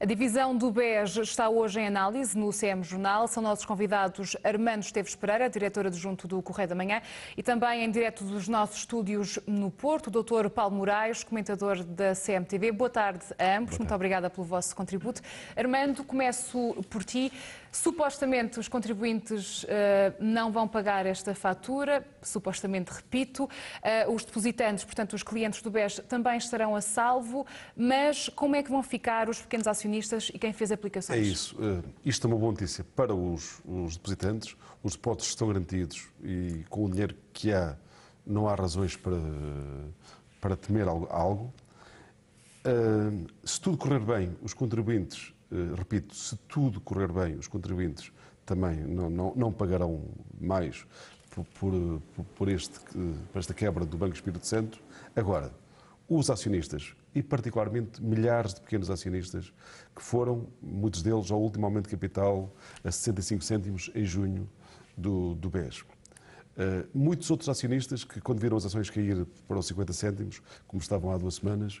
A divisão do BES está hoje em análise no CM Jornal. São nossos convidados Armando Esteves Pereira, diretora adjunto do Correio da Manhã, e também em direto dos nossos estúdios no Porto, o doutor Paulo Moraes, comentador da CMTV. Boa tarde a ambos, tarde. muito obrigada pelo vosso contributo. Armando, começo por ti. Supostamente os contribuintes uh, não vão pagar esta fatura, supostamente, repito. Uh, os depositantes, portanto, os clientes do BES também estarão a salvo, mas como é que vão ficar os pequenos acionistas e quem fez aplicações? É isso. Uh, isto é uma boa notícia para os, os depositantes. Os depósitos estão garantidos e com o dinheiro que há, não há razões para, para temer algo. Uh, se tudo correr bem, os contribuintes eh, repito, se tudo correr bem, os contribuintes também não, não, não pagarão mais por, por, por, este, eh, por esta quebra do Banco Espírito Santo. Agora, os acionistas, e particularmente milhares de pequenos acionistas, que foram, muitos deles, ao último aumento de capital, a 65 cêntimos em junho do, do BES. Uh, eh, muitos outros acionistas que, quando viram as ações cair para os 50 cêntimos, como estavam há duas semanas,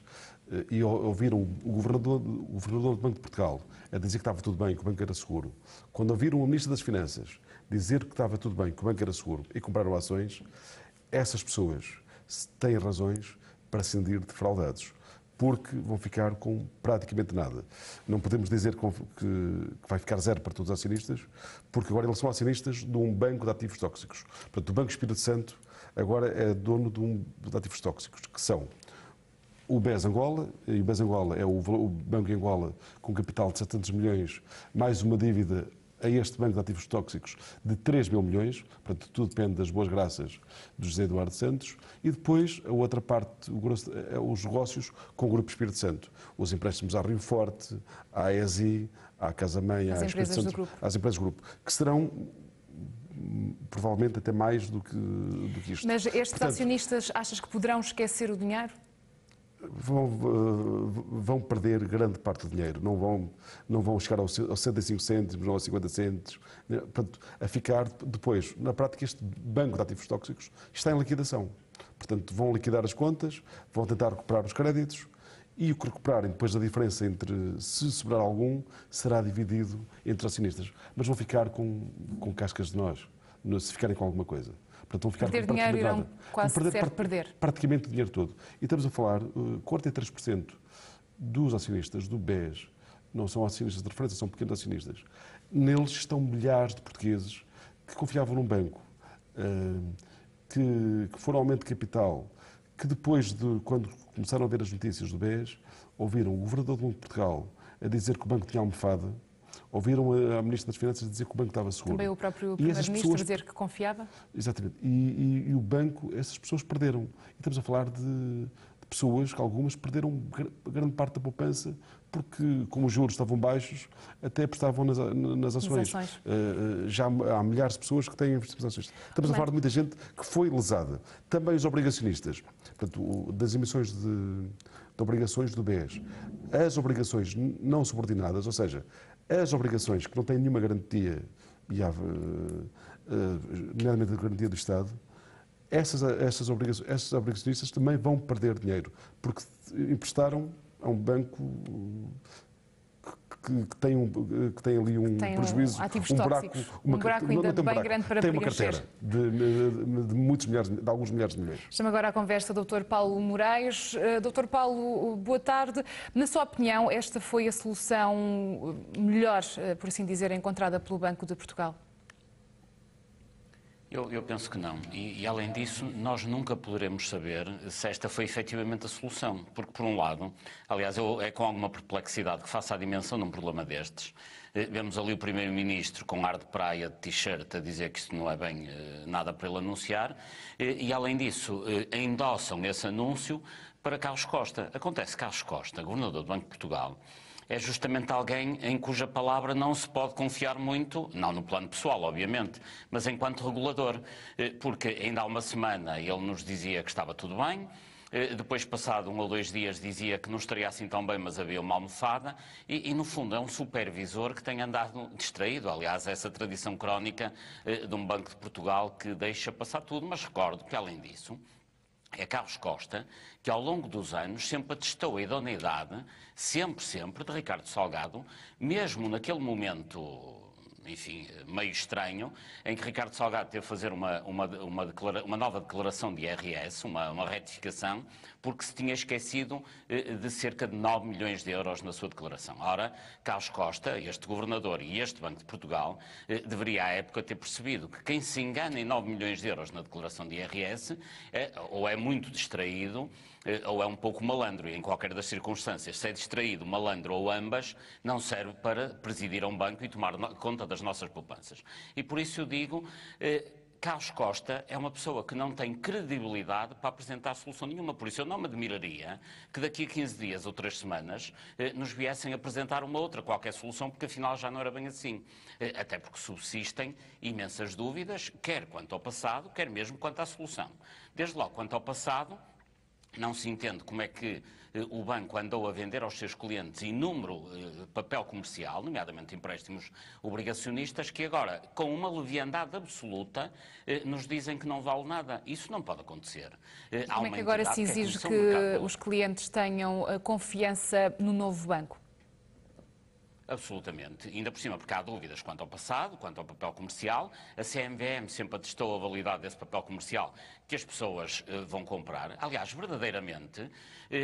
eh, e ouviram o governador, o governador do Banco de Portugal a dizer que estava tudo bem, que o banco era seguro, quando ouviram o Ministro das Finanças dizer que estava tudo bem, que o banco era seguro e compraram ações, essas pessoas têm razões para sentir defraudados, porque vão ficar com praticamente nada. Não podemos dizer que vai ficar zero para todos os acionistas, porque agora eles são acionistas de um banco de ativos tóxicos. Portanto, o Banco Espírito Santo agora é dono de, um, de ativos tóxicos, que são o BES Angola, e o BES Angola é o, o Banco Angola com capital de 700 milhões, mais uma dívida a este Banco de Ativos Tóxicos de 3 mil milhões, portanto tudo depende das boas graças do José Eduardo Santos, e depois a outra parte, grosso, é os negócios com o Grupo Espírito Santo, os empréstimos à Rio Forte, à ESI, à Casa Mãe, às, empresas do grupo. às empresas do grupo, que serão provavelmente até mais do que, do que isto. Mas estes Portanto, acionistas achas que poderão esquecer o dinheiro? vão, eh, vão perder grande parte do dinheiro. Não vão, não vão chegar aos 65 cêntimos, não aos 50 cêntimos, portanto, a ficar depois. Na prática, este banco de ativos tóxicos está em liquidação. Portanto, vão liquidar as contas, vão tentar recuperar os créditos e o que recuperarem depois da diferença entre se sobrar algum será dividido entre acionistas. Mas vão ficar com, com cascas de nós se ficarem com alguma coisa. Portanto, vão ficar perder com dinheiro irão quase perder, certo perder. Praticamente o dinheiro todo. E estamos a falar, uh, eh, 43% dos acionistas do BES não são acionistas de referência, são pequenos acionistas. Neles estão milhares de portugueses que confiavam num banco, uh, que, que foram aumento de capital, que depois de, quando começaram a ver as notícias do BES, ouviram o governador do Banco de Portugal a dizer que o banco tinha almofada, Ouviram a, a Ministra das Finanças dizer que o banco estava seguro. Também o próprio Primeiro-Ministro pessoas... dizer que confiava. Exatamente. E, e, e, o banco, essas pessoas perderam. E estamos a falar de, de pessoas que algumas perderam grande parte da poupança porque, como os juros estavam baixos, até apostavam nas, nas ações. ações. Eh, eh, já há milhares de pessoas que têm investido nas ações. Estamos Bem. a falar de muita gente que foi lesada. Também os obrigacionistas, portanto, das emissões de, de obrigações do BES. As obrigações não subordinadas, ou seja, as obrigações que não têm nenhuma garantia, e há, eh, eh, nomeadamente a garantia do Estado, essas, essas, obrigações, essas obrigacionistas também vão perder dinheiro, porque emprestaram a um banco que, que, tem, um, que tem ali um tem uh, prejuízo, um, um buraco, uma, um buraco ainda não, não tem um buraco, grande para Tem uma carteira de, de, de, muitos milhares, de alguns milhares de milhões. Chamo agora à conversa o Dr. Paulo Moraes. Uh, doutor Dr. Paulo, uh, boa tarde. Na sua opinião, esta foi a solução melhor, por assim dizer, encontrada pelo Banco de Portugal? Eu, eu, penso que não. E, e, além disso, nós nunca poderemos saber se esta foi efetivamente a solução. Porque, por um lado, aliás, eu, é com alguma perplexidade que faço a dimensão de um problema destes. Eh, vemos ali o Primeiro-Ministro com ar de praia, de t-shirt, a dizer que isto não é bem eh, nada para ele anunciar. E, e além disso, eh, endossam esse anúncio para Carlos Costa. Acontece que Carlos Costa, governador do Banco de Portugal, é justamente alguém em cuja palavra não se pode confiar muito, não no plano pessoal, obviamente, mas enquanto regulador. Eh, porque ainda há uma semana ele nos dizia que estava tudo bem. Eh, depois, passado um ou dois dias, dizia que não estaria assim tão bem, mas havia uma almofada. E, e no fundo, é um supervisor que tem andado distraído. Aliás, essa tradição crónica eh, de um Banco de Portugal que deixa passar tudo. Mas recordo que, além disso, é Carlos Costa, que ao longo dos anos sempre atestou a idoneidade, sempre, sempre, de Ricardo Salgado, mesmo naquele momento enfim, meio estranho, em que Ricardo Salgado teve a fazer uma, uma, uma, declara, uma nova declaração de IRS, uma, uma retificação, porque se tinha esquecido eh, de cerca de 9 milhões de euros na sua declaração. Ora, Carlos Costa, este governador e este Banco de Portugal, eh, deveria à época ter percebido que quem se engana em 9 milhões de euros na declaração de IRS eh, ou é muito distraído ou é um pouco malandro, e em qualquer das circunstâncias, se é distraído, malandro ou ambas, não serve para presidir a um banco e tomar conta das das nossas poupanças. E por isso eu digo. Eh, Carlos Costa é uma pessoa que não tem credibilidade para apresentar solução nenhuma. Por isso, eu não me admiraria que daqui a 15 dias ou 3 semanas eh, nos viessem apresentar uma outra qualquer solução, porque afinal já não era bem assim. Eh, até porque subsistem imensas dúvidas, quer quanto ao passado, quer mesmo quanto à solução. Desde logo, quanto ao passado, não se entende como é que eh, o banco andou a vender aos seus clientes inúmero eh, papel comercial, nomeadamente empréstimos obrigacionistas, que agora, com uma leviandade absoluta, eh, nos dizem que não vale nada. Isso não pode acontecer. Eh, como é que agora se é exige que, que os clientes tenham eh, confiança no novo banco? Absolutamente. Ainda por cima, porque há dúvidas quanto ao passado, quanto ao papel comercial. A CMVM sempre atestou a validade desse papel comercial que as pessoas uh, vão comprar. Aliás, verdadeiramente, uh,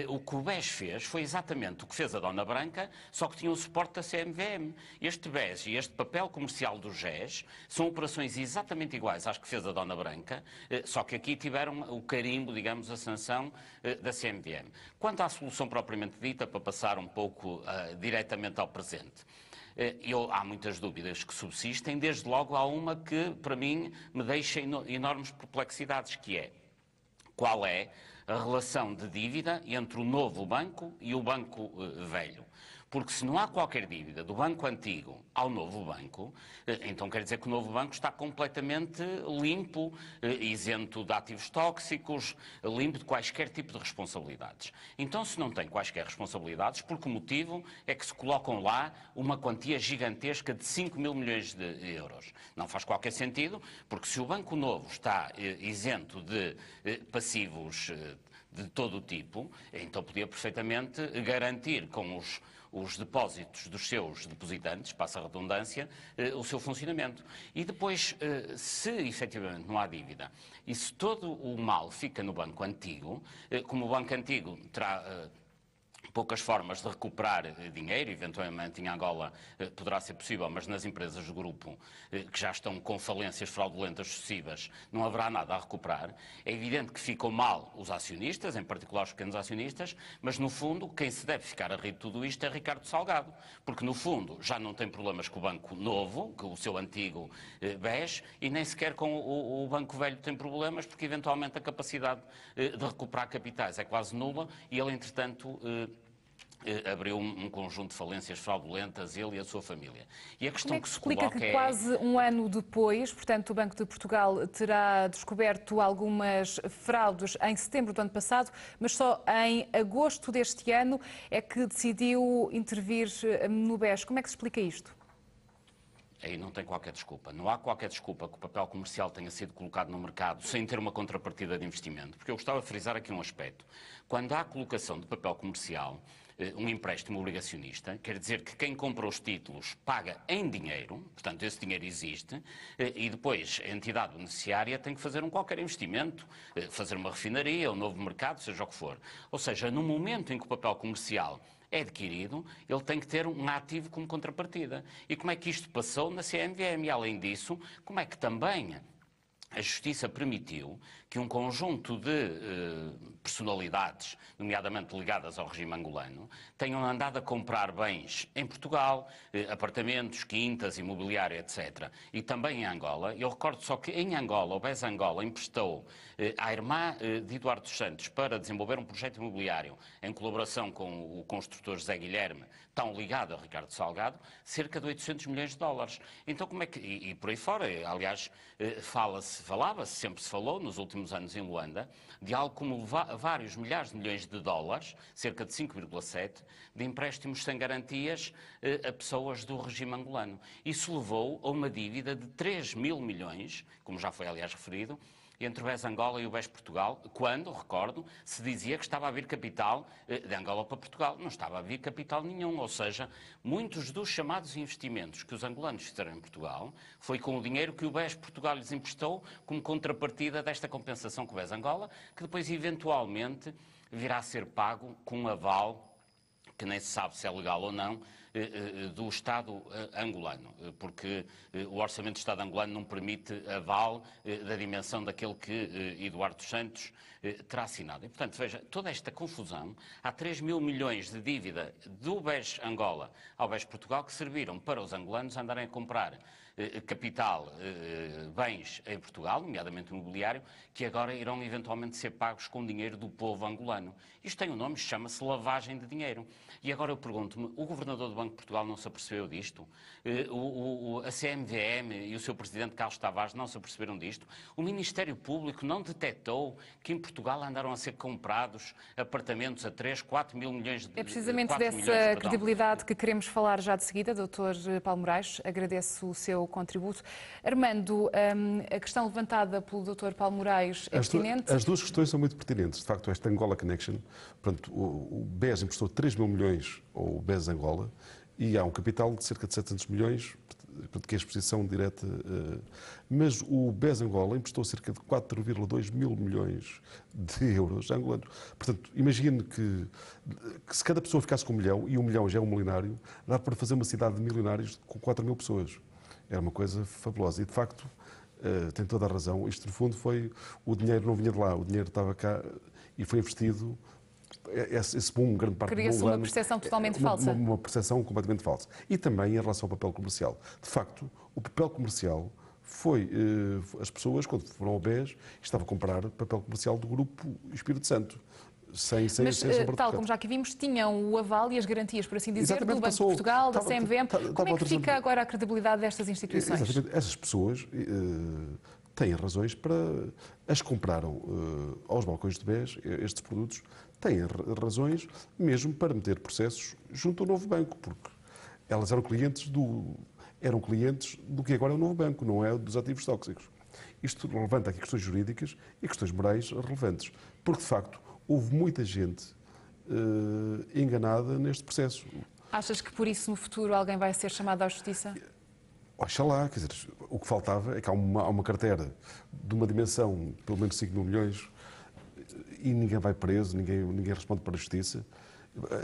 o que o BES fez foi exatamente o que fez a Dona Branca, só que tinha o suporte da CMVM. Este BES e este papel comercial do GES são operações exatamente iguais às que fez a Dona Branca, uh, só que aqui tiveram o carimbo, digamos, a sanção da CMVM. Quanto à solução propriamente dita, para passar um pouco diretamente ao presente. Eh, eu, há muitas dúvidas que subsistem, desde logo há uma que, para mim, me deixa enormes perplexidades, que é qual é a relação de dívida entre o novo banco e o banco eh, velho. Porque se não há qualquer dívida do banco antigo ao novo banco, eh, então quer dizer que o novo banco está completamente limpo, eh, isento de ativos tóxicos, limpo de quaisquer tipo de responsabilidades. Então, se não tem quaisquer responsabilidades, por que motivo é que se colocam lá uma quantia gigantesca de 5 mil milhões de euros? Não faz qualquer sentido, porque se o banco novo está eh, isento de passivos de todo o tipo, então podia perfeitamente garantir com os os depósitos dos seus depositantes, passa a redundância, eh, o seu funcionamento. E depois, eh, se efetivamente não há dívida e se todo o mal fica no banco antigo, eh, como o banco antigo terá poucas formas de recuperar eh, dinheiro, eventualmente em Angola eh, poderá ser possível, mas nas empresas do grupo eh, que já estão com falências fraudulentas sucessivas não haverá nada a recuperar. É evidente que ficam mal os acionistas, em particular os pequenos acionistas, mas no fundo quem se deve ficar a rir de tudo isto é Ricardo Salgado, porque no fundo já não tem problemas com o banco novo, com o seu antigo BES, e nem sequer com o, o banco velho tem problemas, porque eventualmente a capacidade de recuperar capitais é quase nula e ele, entretanto, eh, abriu um, um, conjunto de falências fraudulentas, ele e a sua família. E a questão Como é que, que se explica coloca que é... quase um ano depois, portanto, o Banco de Portugal terá descoberto algumas fraudes em setembro do ano passado, mas só em agosto deste ano é que decidiu intervir eh, no BES. Como é que se explica isto? Aí não tem qualquer desculpa. Não há qualquer desculpa que o papel comercial tenha sido colocado no mercado sem ter uma contrapartida de investimento. Porque eu gostava de frisar aqui um aspecto. Quando há colocação de papel comercial, eh, um empréstimo obrigacionista, quer dizer que quem compra os títulos paga em dinheiro, portanto esse dinheiro existe, eh, e depois a entidade beneficiária tem que fazer um qualquer investimento, eh, fazer uma refinaria, um novo mercado, seja o que for. Ou seja, no momento em que o papel comercial é adquirido, ele tem que ter um ativo como contrapartida. E como é que isto passou na CMVM? E além disso, como é que também a Justiça permitiu que um conjunto de eh, personalidades, nomeadamente ligadas ao regime angolano, tenham andado a comprar bens em Portugal, eh, apartamentos, quintas, imobiliário, etc. E também em Angola. Eu recordo só que em Angola, o BES Angola emprestou eh, à irmã eh, de Eduardo dos Santos para desenvolver um projeto imobiliário em colaboração com o construtor José Guilherme, tão ligado a Ricardo Salgado, cerca de 800 milhões de dólares. Então como é que... E, e por aí fora, aliás, fala-se falava, sempre se falou nos últimos anos em Luanda, de algo como vários milhares de milhões de dólares, cerca de 5,7, de empréstimos sem garantias eh, a pessoas do regime angolano. Isso levou a uma dívida de 3 mil milhões, como já foi aliás referido, entre o BES Angola e o BES Portugal, quando, recordo, se dizia que estava a vir capital eh, de Angola para Portugal. Não estava a vir capital nenhum, ou seja, muitos dos chamados investimentos que os angolanos fizeram em Portugal foi com o dinheiro que o BES Portugal lhes emprestou como contrapartida desta compensação com o BES Angola, que depois eventualmente virá a ser pago com um aval que nem se sabe se é legal ou não, eh, eh, do Estado eh, angolano, porque o Orçamento do Estado angolano não permite aval da dimensão daquele que Eduardo Santos terá assinado. E, portanto, veja, toda esta confusão, há 3 mil milhões de dívida do BES Angola ao BES Portugal que serviram para os angolanos andarem a comprar eh, capital, eh, bens em Portugal, nomeadamente o que agora irão eventualmente ser pagos com dinheiro do povo angolano. Isto tem um nome, chama-se lavagem de dinheiro. E agora eu pergunto-me, o governador do Banco de Portugal não se apercebeu disto? Eh, o, o, a CMVM e o seu presidente Carlos Tavares não se aperceberam disto? O Ministério Público não detectou que em Portugal andaram a ser comprados apartamentos a 3, 4 mil milhões de É precisamente dessa credibilidade que queremos falar já de seguida, doutor Paulo Moraes. Agradeço o seu seu contributo. Armando, hum, a questão levantada pelo Dr. Paulo Moraes é as pertinente? as duas questões são muito pertinentes. De facto, esta Angola Connection, portanto, o BES emprestou 3 mil milhões ao BES Angola e há um capital de cerca de 700 milhões, portanto, que é exposição direta. Eh, mas o BES Angola emprestou cerca de 4,2 mil milhões de euros a Angola. Portanto, imagine que, que, se cada pessoa ficasse com um milhão, e um milhão já é um milionário, dá para fazer uma cidade de milionários com 4 mil pessoas. Era uma coisa fabulosa. E, de facto, eh, tem toda a razão. Isto, no fundo, foi. O dinheiro não vinha de lá, o dinheiro estava cá e foi investido. É, é esse, boom, grande parte Cria-se uma ano, percepção é, totalmente uma, falsa. Uma, uma percepção completamente falsa. E também em relação ao papel comercial. De facto, o papel comercial foi eh, as pessoas, quando foram ao BES, estavam a comprar papel comercial do Grupo Espírito Santo sem, sem, Mas, eh, tal como já que vimos, tinham o aval e as garantias, por assim dizer, exatamente, do Banco passou, de Portugal, estava, da CMVM. como é que fica agora a credibilidade destas instituições? Exatamente. Essas pessoas uh, têm razões para... As compraram uh, aos balcões de BES, estes produtos, têm razões mesmo para meter processos junto ao novo banco, porque elas eram clientes do eram clientes do que agora é o novo banco, não é dos ativos tóxicos. Isto levanta aqui questões jurídicas e questões morais relevantes, porque de facto houve muita gente uh, enganada neste processo. Achas que por isso no futuro alguém vai ser chamado à justiça? Oxalá, quer dizer, o que faltava é que há uma, há uma carteira de uma dimensão, pelo menos 5 mil milhões, e ninguém vai preso, ninguém, ninguém responde para a justiça.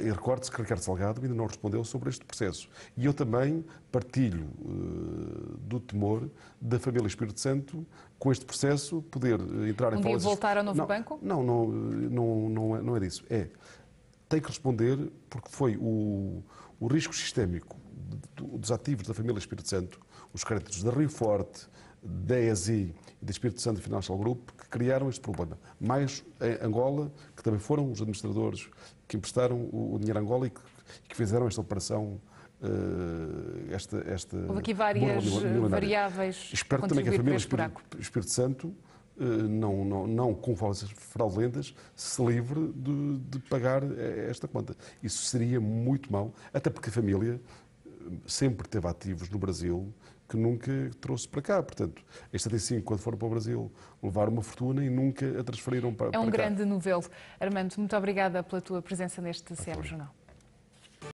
E recordo se que Ricardo Salgado ainda não respondeu sobre este processo. E eu também partilho uh, do temor da família Espírito Santo com este processo poder eh, entrar um em falência. voltar ao novo não, banco? Não, não, não, não, é, não é disso. É, tem que responder porque foi o, o risco sistémico dos ativos da família Espírito Santo, os créditos da Rio Forte, da ESI e da Espírito Santo Financial Group que criaram este problema. Mais em Angola, que também foram os administradores que emprestaram o, dinheiro a Angola e que, que fizeram esta operação Uh, esta, esta Houve aqui várias variáveis. Espero também que a família Espírito, Espírito, Santo uh, não, não, não com falsas fraudulentas se livre de, de, pagar eh, esta conta. Isso seria muito mau, até porque a família sempre teve ativos no Brasil que nunca trouxe para cá. Portanto, a Estatística, quando foram para o Brasil, levaram uma fortuna e nunca a transferiram para, é um para cá. É um grande novelo. Armando, muito obrigada pela tua presença neste CM Jornal.